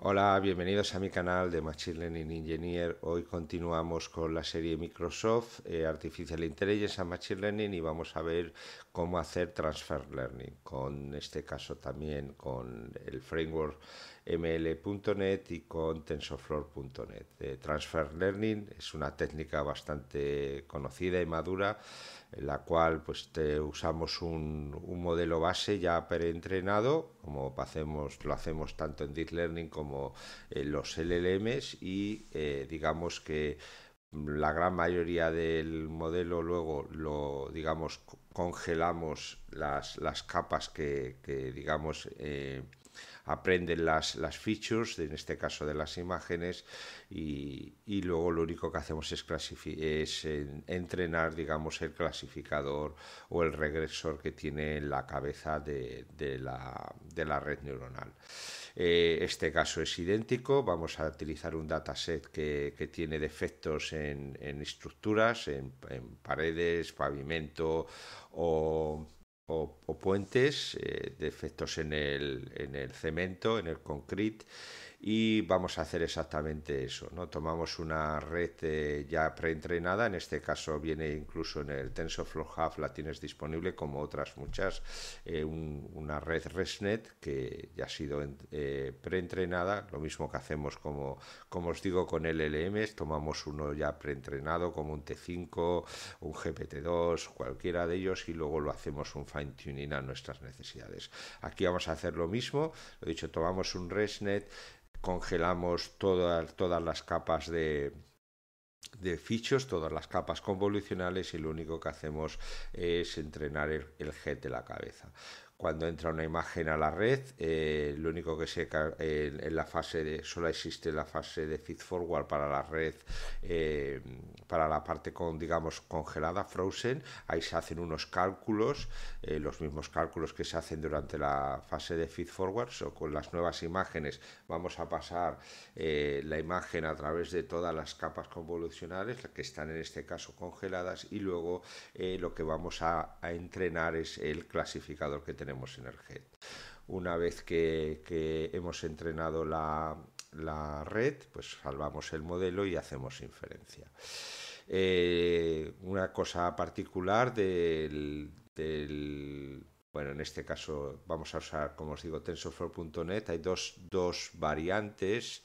Hola, bienvenidos a mi canal de Machine Learning Engineer. Hoy continuamos con la serie Microsoft eh, Artificial Intelligence and Machine Learning y vamos a ver cómo hacer Transfer Learning, con este caso también con el framework ml.net y con tensorflow.net. Eh, transfer Learning es una técnica bastante conocida y madura en la cual pues, usamos un, modelo base ya preentrenado, como lo hacemos tanto en Deep Learning como en los LLMs, y eh, digamos que la gran mayoría del modelo luego lo, digamos, congelamos las, capas que, digamos, eh, aprenden las, las features, en este caso de las imágenes, y, luego lo único que hacemos es, es entrenar, digamos, el clasificador o el regresor que tiene en la cabeza de, la, red neuronal. Eh, este caso es idéntico, vamos a utilizar un dataset que, que tiene defectos en, estructuras, en, en paredes, pavimento o o, puentes, eh, defectos en el, en el cemento, en el concrete, y vamos a hacer exactamente eso. ¿no? Tomamos una red ya eh, ya preentrenada, en este caso viene incluso en el TensorFlow Hub, la tienes disponible como otras muchas, eh, una red ResNet que ya ha sido pre eh, preentrenada, lo mismo que hacemos como, como os digo con LLM, tomamos uno ya preentrenado como un T5, un GPT-2, cualquiera de ellos y luego lo hacemos un fine tuning a nuestras necesidades. Aquí vamos a hacer lo mismo, lo dicho, tomamos un ResNet, congelamos todas, todas las capas de, de fichos, todas las capas convolucionales y lo único que hacemos es entrenar el, el de la cabeza cuando entra una imagen a la red, eh, lo único que se en, la fase de solo existe la fase de feed forward para la red, eh, para la parte con digamos congelada, frozen, ahí se hacen unos cálculos, eh, los mismos cálculos que se hacen durante la fase de feed forward, con las nuevas imágenes vamos a pasar la imagen a través de todas las capas convolucionales, que están en este caso congeladas, y luego lo que vamos a entrenar es el clasificador que tenemos tenemos en el head. Una vez que, hemos entrenado la, red, pues salvamos el modelo y hacemos inferencia. Eh, una cosa particular del, Bueno, en este caso vamos a usar, como os digo, TensorFlow.net. Hay dos, dos variantes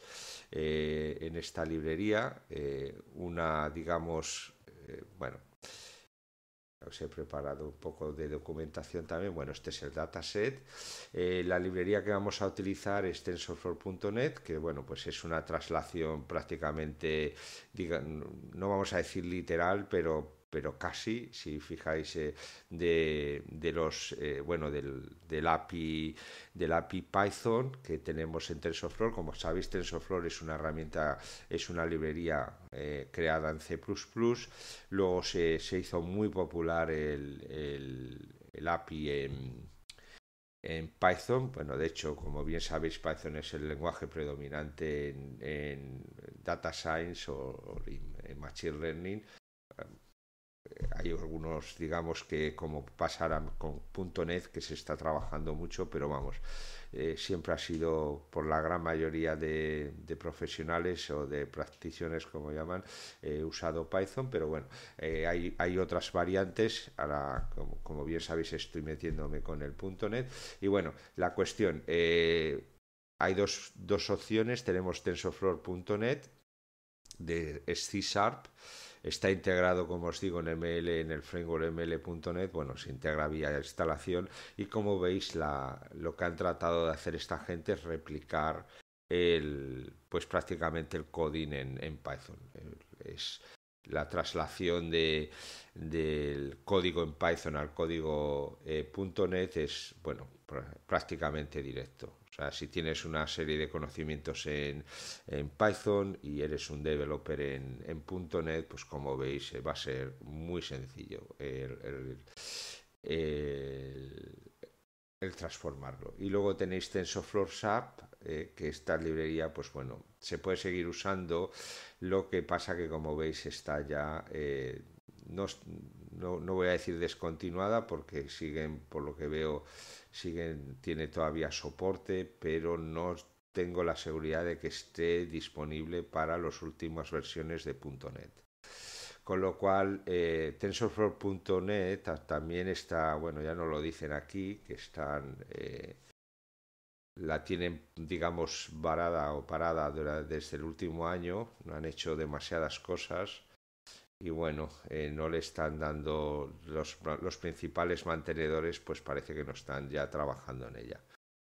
eh, en esta librería. Eh, una, digamos, bueno, os he preparado un poco de documentación también. Bueno, este es el dataset. Eh, la librería que vamos a utilizar es tensorflow.net, que bueno, pues es una traslación prácticamente, diga, no vamos a decir literal, pero pero casi, si fijáis, eh, de, los, eh, bueno, del, del, API, Python que tenemos en TensorFlow. Como sabéis, TensorFlow es una herramienta, es una librería eh, creada en C++. Luego se, hizo muy popular el, API en, Python. Bueno, de hecho, como bien sabéis, Python es el lenguaje predominante en, Data Science o en Machine Learning hay algunos, digamos, que como pasarán con .NET, que se está trabajando mucho, pero vamos, eh, siempre ha sido por la gran mayoría de, profesionales o de practiciones como llaman, eh, usado Python, pero bueno, eh, hay, otras variantes, ahora, como, bien sabéis, estoy metiéndome con el .NET, y bueno, la cuestión... Eh, hay dos, dos opciones, tenemos TensorFlow.net de C Sharp, Está integrado, como os digo, en ML, en el framework ml.net, bueno, se integra vía instalación y como veis lo que han tratado de hacer esta gente es replicar el, pues prácticamente el coding en, Python. Es la traslación del código en Python al código eh, .NET es, bueno, prácticamente directo. O sea, si tienes una serie de conocimientos en, Python y eres un developer en, en .NET, pues como veis eh, va a ser muy sencillo el, transformarlo. Y luego tenéis TensorFlow SAP, eh, que esta librería, pues bueno, se puede seguir usando, lo que pasa que como veis está ya... Eh, no voy a decir descontinuada porque siguen, por lo que veo, tiene todavía soporte, pero no tengo la seguridad de que esté disponible para las últimas versiones de .NET. Con lo cual, eh, TensorFlow.net también está, bueno, ya no lo dicen aquí, que están, eh, la tienen, digamos, varada o parada desde el último año, no han hecho demasiadas cosas y bueno, eh, no le están dando los, los, principales mantenedores, pues parece que no están ya trabajando en ella.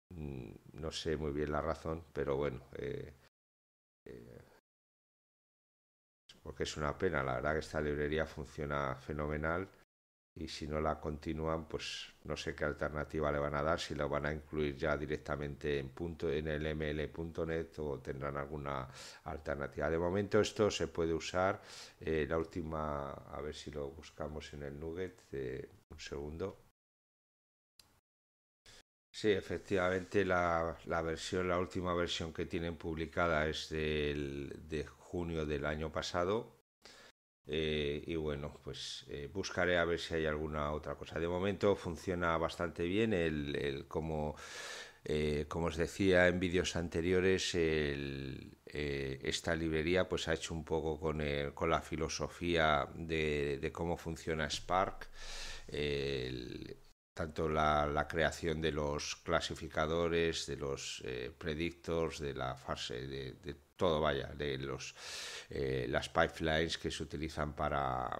Mm, no sé muy bien la razón, pero bueno, eh, eh, porque es una pena, la verdad que esta librería funciona fenomenal y si no la continúan, pues no sé qué alternativa le van a dar, si lo van a incluir ya directamente en, punto, en el ml.net o tendrán alguna alternativa. De momento esto se puede usar, eh, la última, a ver si lo buscamos en el nugget, eh, un segundo. Sí, efectivamente la, versión, la última versión que tienen publicada es de junio del año pasado, eh, y bueno, pues eh, buscaré a ver si hay alguna otra cosa. De momento funciona bastante bien el, como, eh, como os decía en vídeos anteriores, esta librería pues ha hecho un poco con, con la filosofía de, cómo funciona Spark. tanto la, creación de los clasificadores, de los predictors, de la fase, de, de todo vaya, de los, eh, las pipelines que se utilizan para,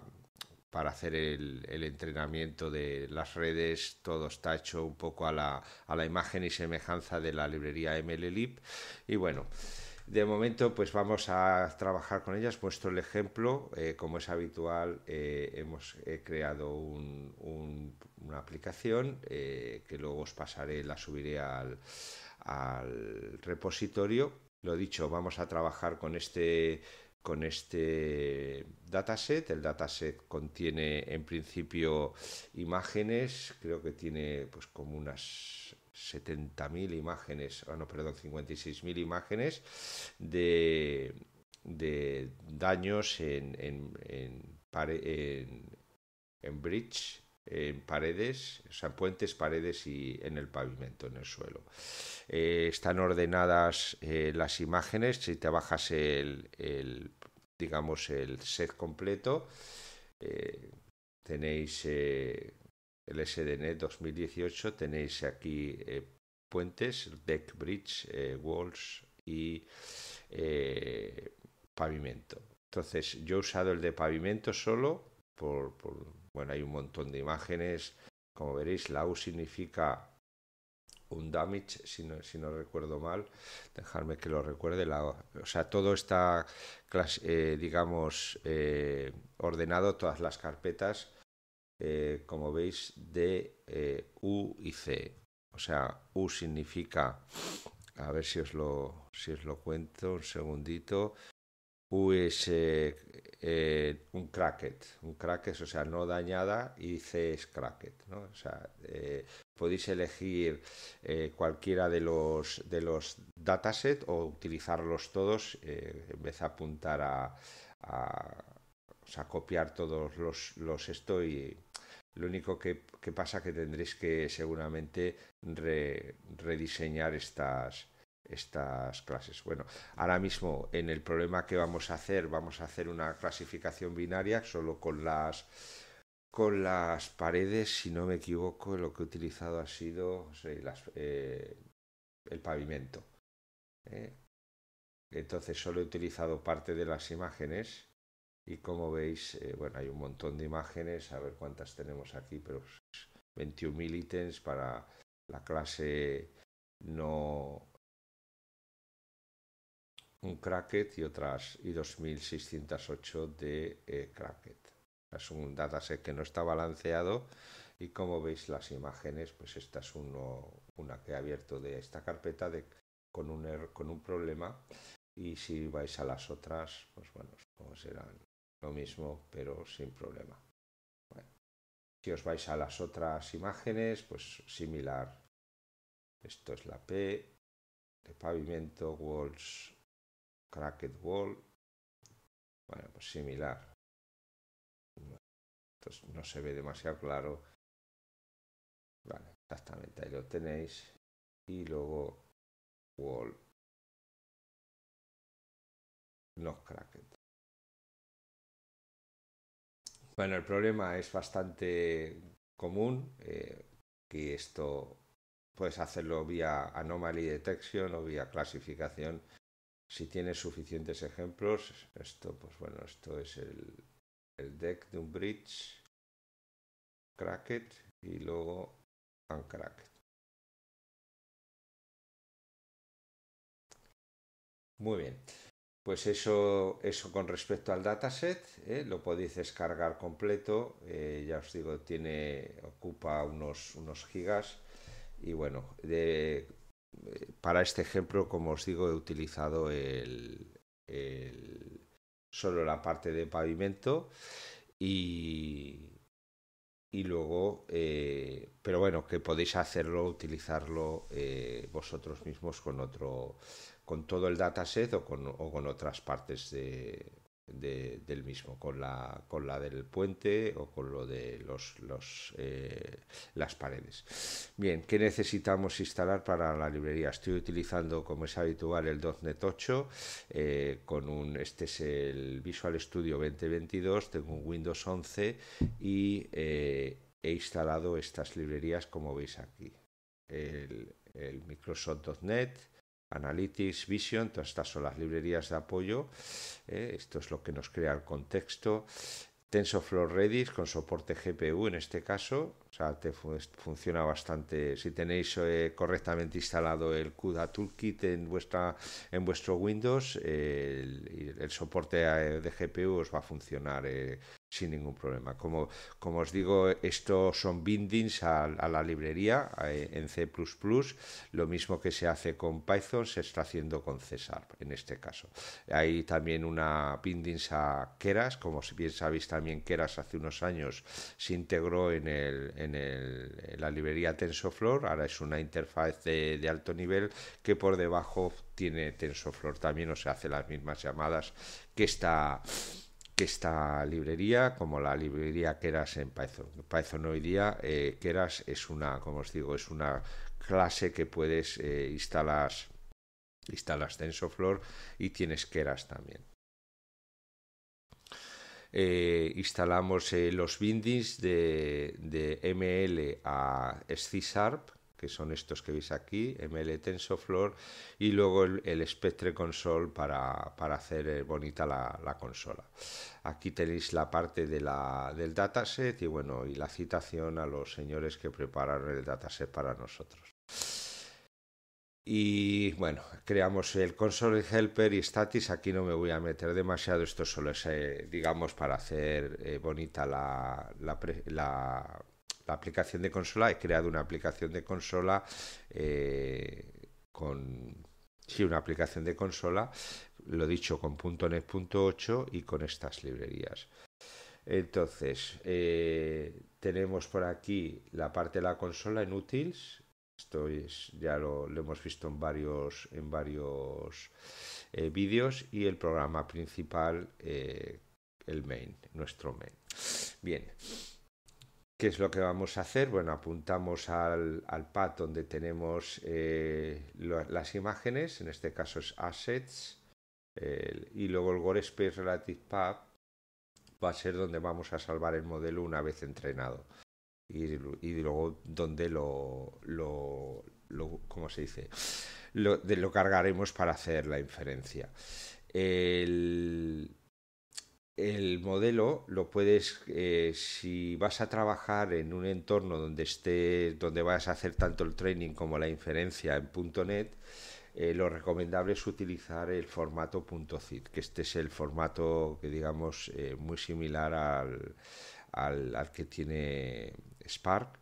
para hacer el, entrenamiento de las redes, todo está hecho un poco a la, a la imagen y semejanza de la librería MLLib. Y bueno, de momento pues vamos a trabajar con ellas. Muestro el ejemplo, eh, como es habitual, eh, hemos creado una aplicación que luego os pasaré, la subiré al, al repositorio lo dicho, vamos a trabajar con este con este dataset. El dataset contiene en principio imágenes, creo que tiene pues como unas 70.000 imágenes, ah, no, perdón, 56.000 imágenes de, daños en, en, en, en, en bridge en paredes, o sea, puentes, paredes y en el pavimento, en el suelo. Eh, están ordenadas eh, las imágenes, si te bajas el, digamos, el set completo, eh, tenéis el SDN 2018, tenéis aquí puentes, deck bridge, walls y pavimento. Entonces, yo he usado el de pavimento solo por bueno, hay un montón de imágenes. Como veréis, la U significa un damage, si no, recuerdo mal. Dejarme que lo recuerde. La, o sea, todo está, eh, digamos, eh, ordenado, todas las carpetas, eh, como veis, de U y C. O sea, U significa, a ver si os lo, si os lo cuento un segundito. U es eh, eh, un cracket, un cracket, o sea, no dañada y C es cracket, ¿no? O sea, eh, podéis elegir cualquiera de los, de los dataset o utilizarlos todos en vez de apuntar a, copiar todos los, los esto y lo único que, que pasa que tendréis que seguramente rediseñar estas, estas clases. Bueno, ahora mismo en el problema que vamos a hacer, vamos a hacer una clasificación binaria solo con las con las paredes, si no me equivoco, lo que he utilizado ha sido eh, el pavimento. Eh. Entonces solo he utilizado parte de las imágenes y como veis, eh, bueno, hay un montón de imágenes, a ver cuántas tenemos aquí, pero 21.000 ítems para la clase no un Cracket y otras y 2608 de eh, Cracket. Es un dataset que no está balanceado y como veis las imágenes, pues esta es una que he abierto de esta carpeta de, con, un er, con un problema y si vais a las otras, pues bueno, serán lo mismo pero sin problema. si os vais a las otras imágenes, pues similar. Esto es la P de pavimento, walls, Cracked Wall, bueno, pues similar. no se ve demasiado claro. Vale, exactamente, ahí lo tenéis. Y luego Wall. no Cracked. Bueno, el problema es bastante común, eh, que esto puedes hacerlo vía anomaly detection o vía clasificación si tienes suficientes ejemplos, esto, pues bueno, esto es el, deck de un bridge, cracket y luego uncracket. Muy bien, pues eso, eso con respecto al dataset, ¿eh? lo podéis descargar completo, eh, ya os digo, tiene, ocupa unos, unos gigas y bueno, de, para este ejemplo, como os digo, he utilizado el, solo la parte de pavimento y, luego, eh, pero bueno, que podéis hacerlo, utilizarlo eh, vosotros mismos con otro, con todo el dataset o con, o con otras partes de, del mismo, con la, con la del puente o con lo de los, eh, las paredes. Bien, ¿qué necesitamos instalar para la librería? Estoy utilizando, como es habitual, el .NET 8, eh, con un, este es el Visual Studio 2022, tengo un Windows 11 y eh, he instalado estas librerías como veis aquí. El, el Microsoft.NET, Analytics, Vision, todas estas son las librerías de apoyo. Eh, esto es lo que nos crea el contexto. TensorFlow Redis con soporte GPU en este caso. O sea, te funciona bastante. Si tenéis eh, correctamente instalado el CUDA Toolkit en, vuestra, en vuestro Windows, eh, el, el, soporte de GPU os va a funcionar sin ningún problema. Como, como os digo, estos son bindings a, la librería eh, en C++, lo mismo que se hace con Python se está haciendo con C en este caso. Hay también una bindings a Keras, como bien sabéis también Keras hace unos años se integró en, en, la librería TensorFlow, ahora es una interfaz de, alto nivel que por debajo tiene TensorFlow también, o se hace las mismas llamadas que está esta librería, como la librería Keras en Python, Python hoy día, eh, Keras es una, como os digo, es una clase que puedes eh, instalar instalas TensorFlow y tienes Keras también. Eh, instalamos eh, los bindings de, ML a Sharp que son estos que veis aquí, ML TensorFlow, y luego el, Spectre Console para, hacer eh, bonita la, consola. Aquí tenéis la parte de la, del dataset y bueno, y la citación a los señores que prepararon el dataset para nosotros. Y bueno, creamos el console helper y statis. Aquí no me voy a meter demasiado. Esto solo es, eh, digamos, para hacer eh, bonita la la aplicación de consola, he creado una aplicación de consola eh, con... Sí, una aplicación de consola, lo dicho, con .NET.8 y con estas librerías. Entonces, eh, tenemos por aquí la parte de la consola en Utils. Esto ya lo, hemos visto en varios, en varios eh, vídeos. Y el programa principal, el main, nuestro main. Bien. ¿Qué es lo que vamos a hacer? Bueno, apuntamos al, al pad donde tenemos eh, las imágenes, en este caso es Assets, y luego el space Relative Path va a ser donde vamos a salvar el modelo una vez entrenado. Y, luego donde lo, lo, se dice? Lo, cargaremos para hacer la inferencia el modelo lo puedes, eh, si vas a trabajar en un entorno donde esté, donde vayas a hacer tanto el training como la inferencia en .NET, eh, lo recomendable es utilizar el formato .zip, que este es el formato que digamos eh, muy similar al, que tiene Spark,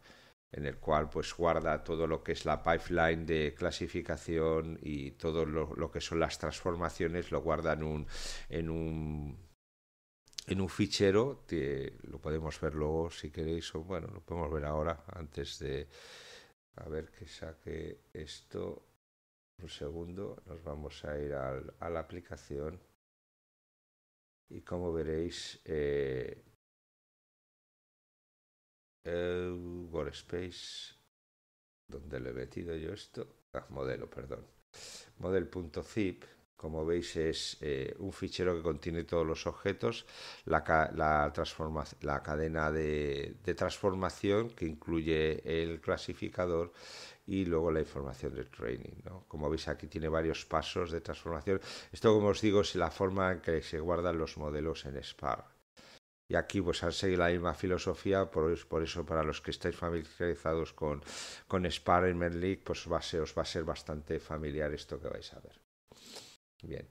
en el cual pues guarda todo lo que es la pipeline de clasificación y todo lo, que son las transformaciones, lo guarda un, en un en un fichero, que lo podemos ver luego si queréis, o bueno, lo podemos ver ahora antes de... A ver que saque esto. Un segundo, nos vamos a ir al, a la aplicación y como veréis eh, el Workspace donde le he metido yo esto, ah, modelo, perdón, model.zip como veis es eh, un fichero que contiene todos los objetos, la, la, cadena de, transformación que incluye el clasificador y luego la información del training. Como veis aquí tiene varios pasos de transformación. Esto como os digo es la forma en que se guardan los modelos en Spark. Y aquí pues han seguido la misma filosofía, por, eso para los que estáis familiarizados con, con Spark en Merlick, pues os va a ser bastante familiar esto que vais a ver. Bien,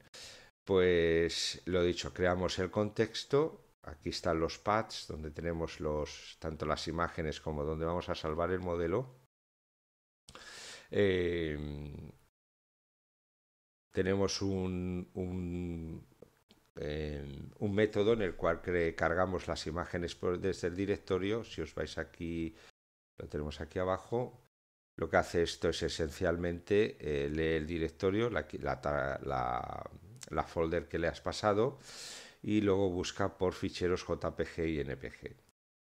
pues lo dicho, creamos el contexto. Aquí están los pads donde tenemos los, tanto las imágenes como donde vamos a salvar el modelo. Eh, tenemos eh, un, método en el cual cargamos las imágenes desde el directorio. Si os vais aquí, lo tenemos aquí abajo, lo que hace esto es esencialmente eh, lee el directorio, la, folder que le has pasado y luego busca por ficheros JPG y NPG.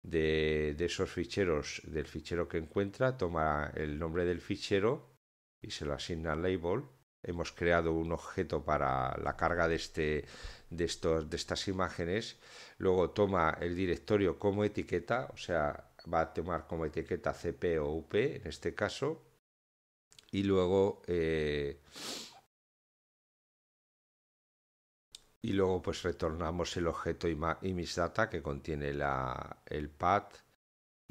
De, esos ficheros, del fichero que encuentra, toma el nombre del fichero y se lo asigna al label hemos creado un objeto para la carga de, este, de, estos, de estas imágenes, luego toma el directorio como etiqueta, o sea, va a tomar como etiqueta CP o UP en este caso. Y luego, eh, y luego pues retornamos el objeto data que contiene la, el path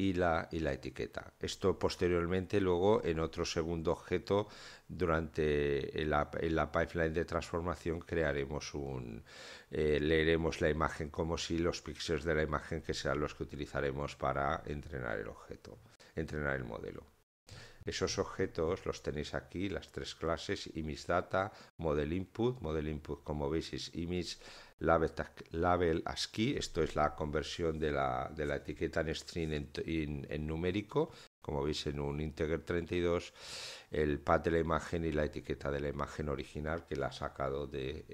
y la, y la etiqueta. Esto posteriormente luego en otro segundo objeto durante la, pipeline de transformación crearemos un, eh, leeremos la imagen como si los píxeles de la imagen que sean los que utilizaremos para entrenar el objeto, entrenar el modelo. Esos objetos los tenéis aquí, las tres clases, mis data, model input, model input como veis es image label, label esto es la conversión de la, etiqueta en string en, numérico, como veis en un integer 32, el pad de la imagen y la etiqueta de la imagen original que la ha sacado de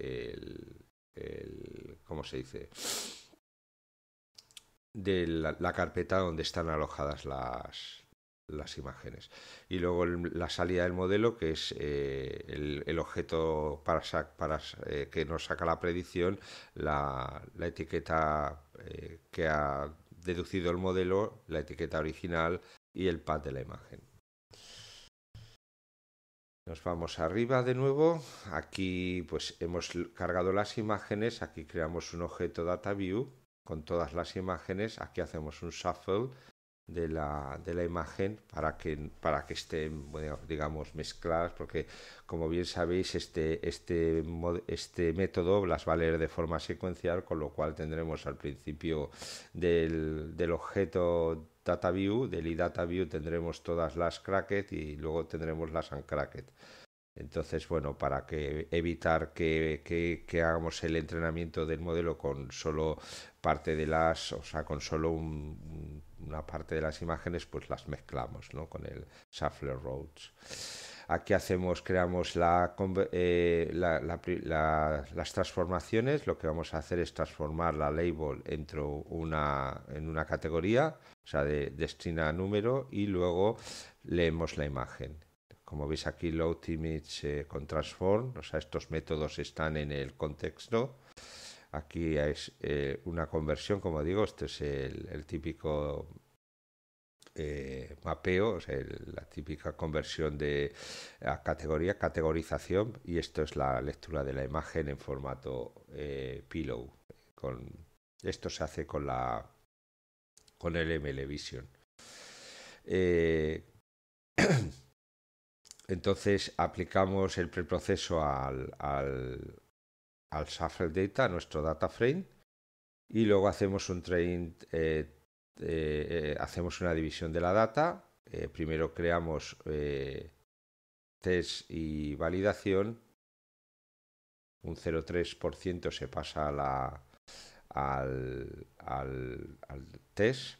se dice? de la, carpeta donde están alojadas las, las imágenes. Y luego la salida del modelo, que es eh, el, objeto para, para eh, que nos saca la predicción, la, etiqueta eh, que ha deducido el modelo, la etiqueta original y el pad de la imagen. Nos vamos arriba de nuevo. Aquí pues hemos cargado las imágenes. Aquí creamos un objeto data view con todas las imágenes. Aquí hacemos un shuffle de la, de la imagen para que, para que estén, digamos, mezcladas, porque como bien sabéis, este, este, este método las va a leer de forma secuencial, con lo cual tendremos al principio del, del objeto view del view tendremos todas las crackets y luego tendremos las uncracket. Entonces, bueno, para que evitar que, que, hagamos el entrenamiento del modelo con solo parte de las, o sea, con solo un, una parte de las imágenes pues las mezclamos con el Shuffler Roads. Aquí hacemos, creamos eh, la, las transformaciones. Lo que vamos a hacer es transformar la label entre una, en una categoría, o sea, de, destina a número, y luego leemos la imagen. Como veis aquí, load image eh, con transform, o sea, estos métodos están en el contexto Aquí es eh, una conversión, como digo, esto es el, típico eh, mapeo, o la típica conversión de a categoría, categorización, y esto es la lectura de la imagen en formato eh, pillow. Con, esto se hace con la con el MLVision. Eh, entonces aplicamos el preproceso al, al shuffle data, nuestro data frame, y luego hacemos un eh, eh, hacemos una división de la data. Eh, primero creamos test y validación. Un 0,3% se pasa a la, al test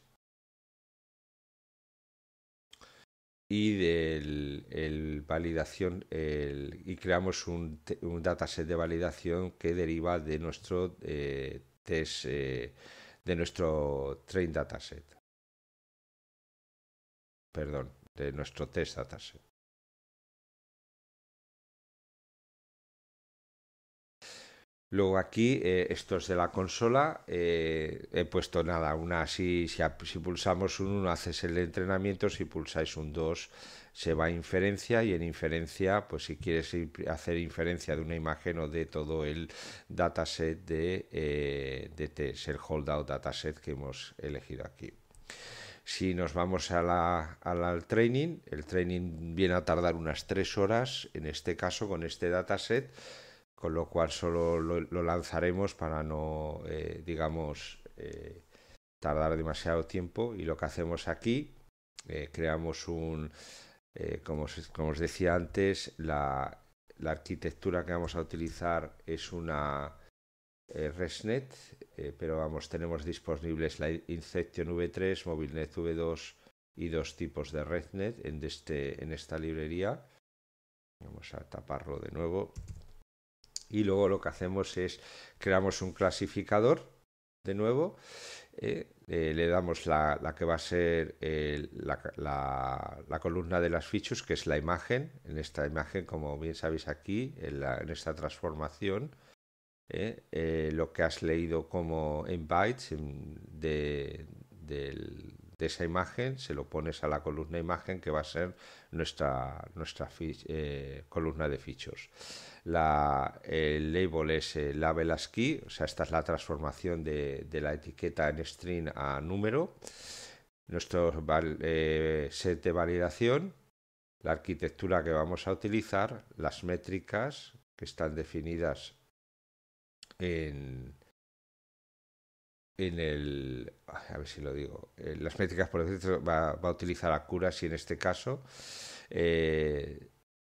y del el validación el, y creamos un, un, dataset de validación que deriva de nuestro eh, test eh, de nuestro train dataset perdón de nuestro test dataset Luego aquí, eh, esto es de la consola, eh, he puesto nada, una así, si, pulsamos un 1 haces el entrenamiento, si pulsáis un 2 se va a inferencia y en inferencia, pues si quieres hacer inferencia de una imagen o de todo el dataset de, eh, test, el holdout dataset que hemos elegido aquí. Si nos vamos al training, el training viene a tardar unas 3 horas, en este caso con este dataset, con lo cual solo lo, lanzaremos para no, eh, digamos, eh, tardar demasiado tiempo. Y lo que hacemos aquí, eh, creamos un, como os, como, os, decía antes, la, la, arquitectura que vamos a utilizar es una ResNet, pero vamos, tenemos disponibles la Inception V3, MobileNet V2 y dos tipos de ResNet en, este, en esta librería. Vamos a taparlo de nuevo y luego lo que hacemos es creamos un clasificador de nuevo, eh, eh, le damos la, que va a ser la, columna de las features, que es la imagen, en esta imagen, como bien sabéis aquí, en, esta transformación, eh, lo que has leído como en bytes de, esa imagen, se lo pones a la columna imagen que va a ser nuestra, nuestra columna de fichos el label es eh, label key, o sea, esta es la transformación de, la etiqueta en string a número. Nuestro eh, set de validación, la arquitectura que vamos a utilizar, las métricas que están definidas en, en el. A ver si lo digo. Eh, las métricas, por ejemplo, va, a utilizar Acura si en este caso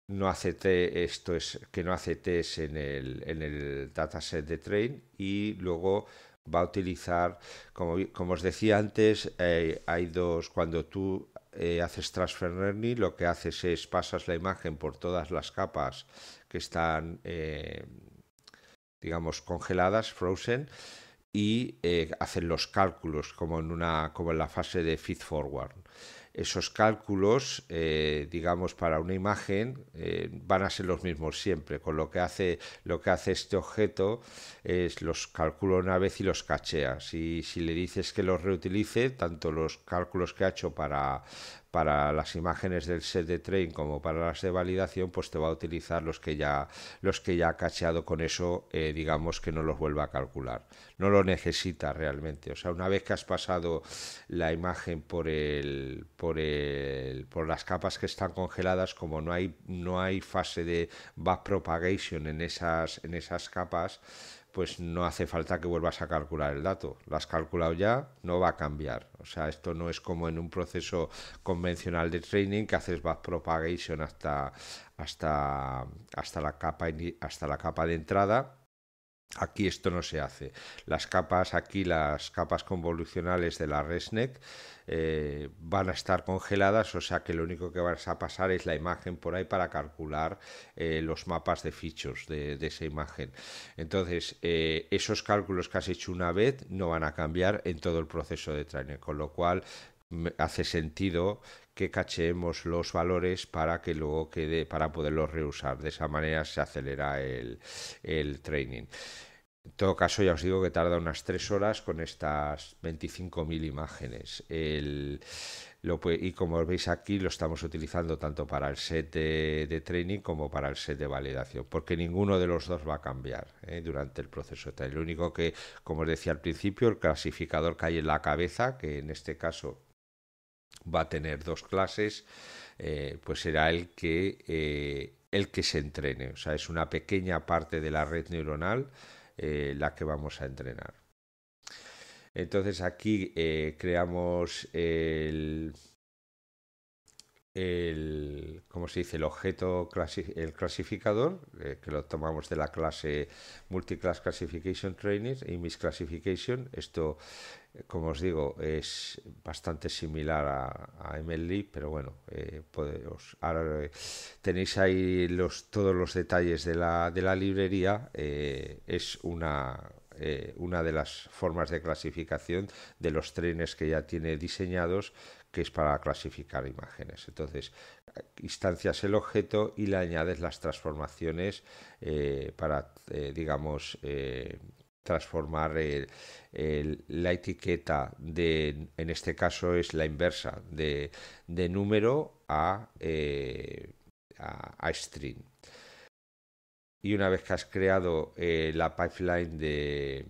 no hace esto es que no hace test en el, en el dataset de train y luego va a utilizar, como, os decía antes, eh, hay dos, cuando tú eh, haces transfer learning, lo que haces es pasas la imagen por todas las capas que están, eh, digamos, congeladas, frozen, y hacen los cálculos como en, una, como en la fase de feed forward esos cálculos, eh, digamos, para una imagen eh, van a ser los mismos siempre, con lo que hace, lo que hace este objeto es los calcula una vez y los cachea. si le dices que los reutilice, tanto los cálculos que ha hecho para, para las imágenes del set de train como para las de validación, pues te va a utilizar los que ya, los que ya ha cacheado con eso, eh, digamos que no los vuelva a calcular. No lo necesita realmente. O sea, una vez que has pasado la imagen por el, por el, por las capas que están congeladas, como no hay, no hay fase de backpropagation en esas, en esas capas, pues no hace falta que vuelvas a calcular el dato. Lo has calculado ya, no va a cambiar. O sea, esto no es como en un proceso convencional de training que haces backpropagation hasta, hasta, hasta, la, capa, hasta la capa de entrada Aquí esto no se hace. Las capas, aquí las capas convolucionales de la ResNet eh, van a estar congeladas, o sea que lo único que vas a pasar es la imagen por ahí para calcular eh, los mapas de fichos de, esa imagen. Entonces, eh, esos cálculos que has hecho una vez no van a cambiar en todo el proceso de training, con lo cual hace sentido que cachemos los valores para que luego quede, para poderlos reusar. De esa manera se acelera el, training. En todo caso, ya os digo que tarda unas tres horas con estas 25.000 imágenes. El, lo, y como veis aquí, lo estamos utilizando tanto para el set de, training como para el set de validación, porque ninguno de los dos va a cambiar ¿eh? durante el proceso Lo único que, como os decía al principio, el clasificador cae en la cabeza, que en este caso va a tener dos clases, eh, pues será el que, eh, el que se entrene. O sea, es una pequeña parte de la red neuronal eh, la que vamos a entrenar. Entonces aquí creamos el, el, ¿cómo se dice? El objeto, el clasificador, que lo tomamos de la clase Multiclass Classification Training y classification Esto como os digo, es bastante similar a, a pero bueno, eh, ahora eh, tenéis ahí los, todos los detalles de la, de la librería. Eh, es una, una de las formas de clasificación de los trenes que ya tiene diseñados, que es para clasificar imágenes. Entonces, instancias el objeto y le añades las transformaciones para, digamos, transformar la etiqueta de, en este caso es la inversa, de, número eh, a, string. Y una vez que has creado eh, la pipeline de,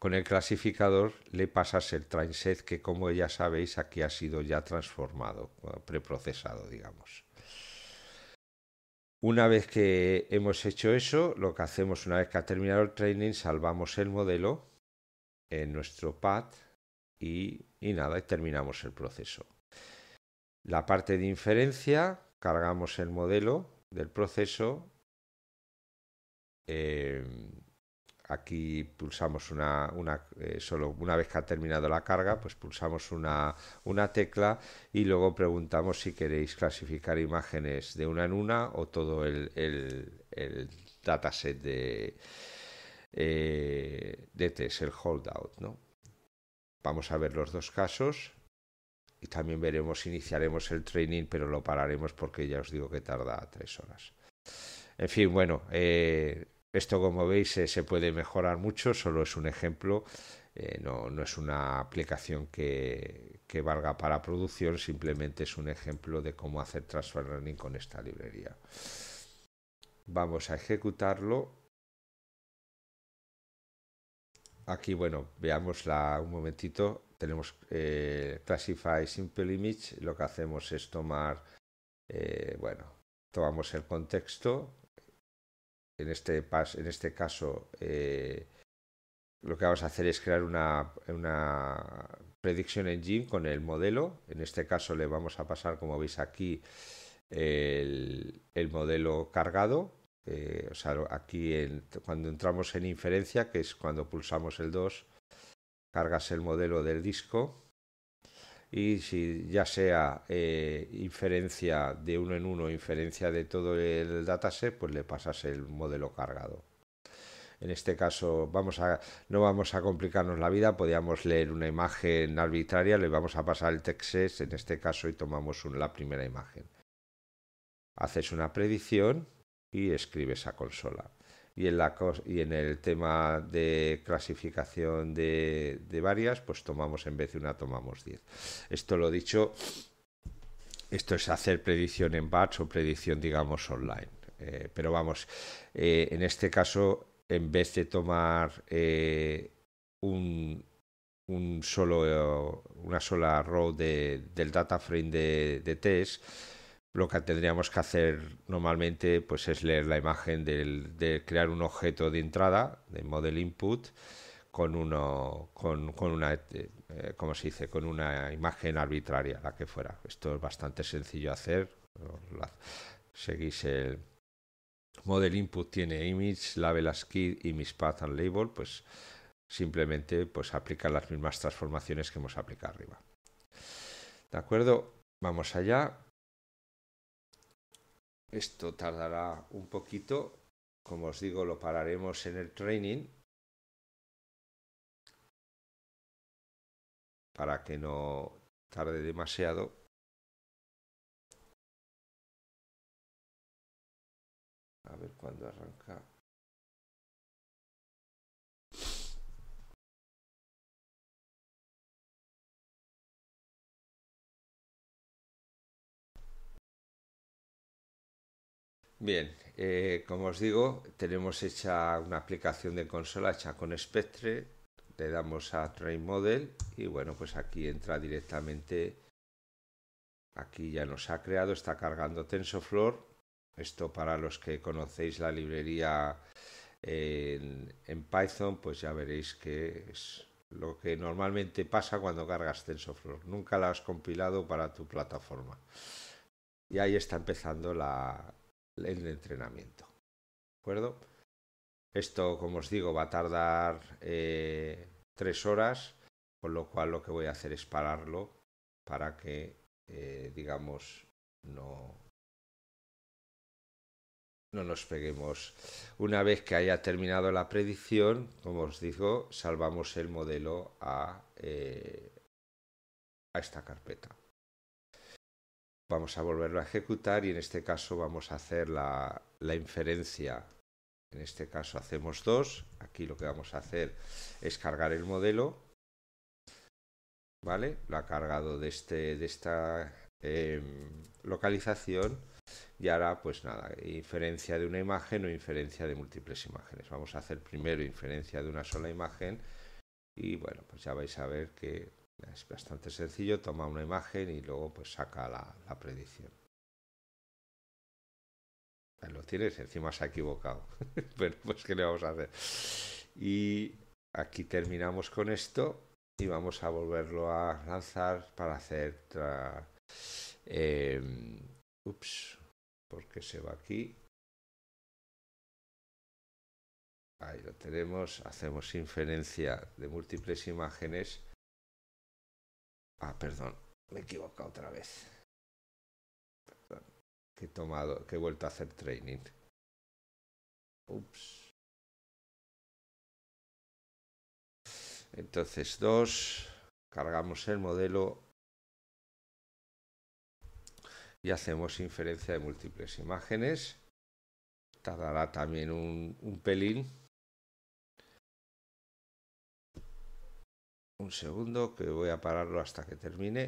Con el clasificador le pasas el set que como ya sabéis aquí ha sido ya transformado, preprocesado digamos. Una vez que hemos hecho eso, lo que hacemos una vez que ha terminado el training, salvamos el modelo en nuestro pad y, y nada, terminamos el proceso. La parte de inferencia, cargamos el modelo del proceso. Eh, aquí pulsamos una, eh, solo una vez que ha terminado la carga, pues pulsamos una, una tecla y luego preguntamos si queréis clasificar imágenes de una en una o todo el, el, el dataset de, eh, de test, el holdout, ¿no? Vamos a ver los dos casos y también veremos, iniciaremos el training, pero lo pararemos porque ya os digo que tarda tres horas. En fin, bueno, eh, esto, como veis, eh, se puede mejorar mucho, solo es un ejemplo, eh, no, es una aplicación que, que, valga para producción, simplemente es un ejemplo de cómo hacer transfer learning con esta librería. Vamos a ejecutarlo. Aquí, bueno, veamos un momentito. Tenemos eh, Classify Simple Image. Lo que hacemos es tomar, bueno, tomamos el contexto, este en este, caso, eh, lo que vamos a hacer es crear una, una prediction engine con el modelo. En este caso le vamos a pasar, como veis aquí, el, modelo cargado. Eh, o sea, aquí cuando entramos en inferencia, que es cuando pulsamos el 2, cargas el modelo del disco y si ya sea eh, inferencia de uno en uno, inferencia de todo el dataset, pues le pasas el modelo cargado. En este caso no vamos a complicarnos la vida, podíamos leer una imagen arbitraria, le vamos a pasar el textes en este caso y tomamos la primera imagen. Haces una predicción y escribes a consola y en, la, y en el tema de clasificación de, varias, pues tomamos en vez de una, tomamos 10. Esto lo dicho, esto es hacer predicción en batch o predicción, digamos, online. Eh, pero vamos, eh, en este caso, en vez de tomar eh, un, un solo, una sola row de, del data frame de test, lo que tendríamos que hacer normalmente pues es leer la imagen del, de crear un objeto de entrada de model input con uno con, una eh, se dice con una imagen arbitraria la que fuera esto es bastante sencillo hacer seguís el model input tiene image label as key image path and label pues simplemente pues aplica las mismas transformaciones que hemos aplicado arriba de acuerdo vamos allá esto tardará un poquito. Como os digo, lo pararemos en el training para que no tarde demasiado. A ver cuándo arranca. Bien, eh, como os digo, tenemos hecha una aplicación de consola hecha con Spectre, le damos a Train Model y bueno, pues aquí entra directamente, aquí ya nos ha creado, está cargando TensorFlow, esto para los que conocéis la librería eh, en, en Python, pues ya veréis que es lo que normalmente pasa cuando cargas TensorFlow, nunca la has compilado para tu plataforma. Y ahí está empezando la, el entrenamiento. ¿De acuerdo? Esto, como os digo, va a tardar eh, tres horas, con lo cual lo que voy a hacer es pararlo para que, eh, digamos, no, no nos peguemos. Una vez que haya terminado la predicción, como os digo, salvamos el modelo a eh, esta carpeta vamos a volverlo a ejecutar y en este caso vamos a hacer la, inferencia. En este caso hacemos dos. Aquí lo que vamos a hacer es cargar el modelo. ¿Vale? Lo ha cargado de, este, de esta em, localización. Y ahora, pues nada, inferencia de una imagen o inferencia de múltiples imágenes. Vamos a hacer primero inferencia de una sola imagen. Y bueno, pues ya vais a ver que es bastante sencillo, toma una imagen y luego pues saca la, la predicción. Lo tienes, encima se ha equivocado. Pero pues ¿qué le vamos a hacer? Y aquí terminamos con esto y vamos a volverlo a lanzar para hacer... oops em, ups, porque se va aquí. Ahí lo tenemos, hacemos inferencia de múltiples imágenes Ah, perdón, me he otra vez. que he tomado, que vuelto a hacer training. Ups. Entonces dos, cargamos el modelo y hacemos inferencia de múltiples imágenes. Tardará también un, un pelín Un segundo que voy a pararlo hasta que termine.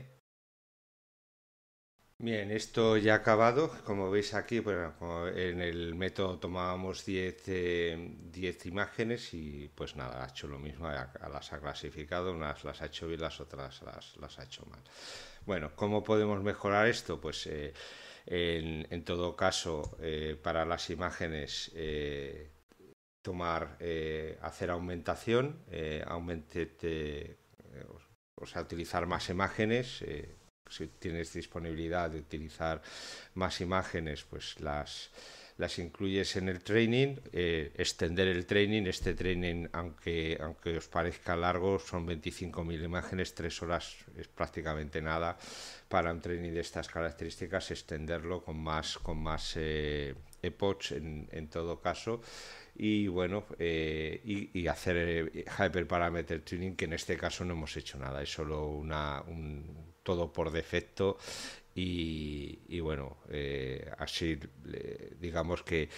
Bien, esto ya ha acabado. Como veis aquí, en el método tomábamos 10 eh, imágenes y pues nada, ha hecho lo mismo, las ha clasificado, unas las ha hecho bien, las otras las, ha hecho mal. Bueno, ¿cómo podemos mejorar esto? Pues eh, en, todo caso, eh, para las imágenes tomar, eh, hacer aumentación, eh, eh, o sea, utilizar más imágenes. Eh, si tienes disponibilidad de utilizar más imágenes, pues las, incluyes en el training, extender el training. Este training, aunque, aunque os parezca largo, son 25.000 imágenes, tres horas es prácticamente nada. Para un training de estas características, extenderlo con más, con más epochs en, en todo caso y bueno, eh, y, y, hacer eh, hyperparameter tuning, que en este caso no hemos hecho nada, es solo un, todo por defecto y, bueno, eh, así digamos que,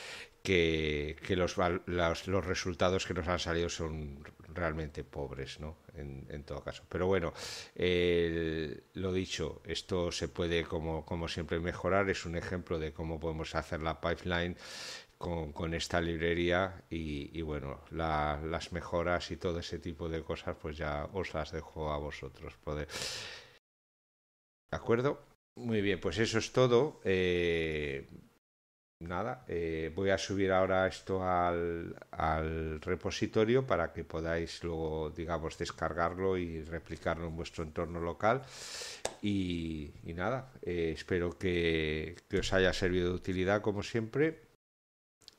que, los, los, resultados que nos han salido son realmente pobres, ¿no? En, todo caso. Pero bueno, lo dicho, esto se puede, como, como siempre, mejorar. Es un ejemplo de cómo podemos hacer la pipeline con, esta librería y, bueno, las mejoras y todo ese tipo de cosas pues ya os las dejo a vosotros poder. ¿De acuerdo? Muy bien, pues eso es todo. Eh, nada, eh, voy a subir ahora esto al, repositorio para que podáis luego, digamos, descargarlo y replicarlo en vuestro entorno local. Y, nada, eh, espero que os haya servido de utilidad como siempre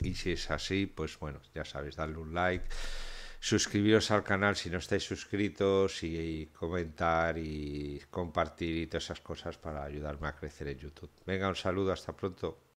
y si es así, pues bueno, ya sabéis, darle un like, suscribiros al canal si no estáis suscritos y comentar y compartir y todas esas cosas para ayudarme a crecer en YouTube. Venga, un saludo, hasta pronto.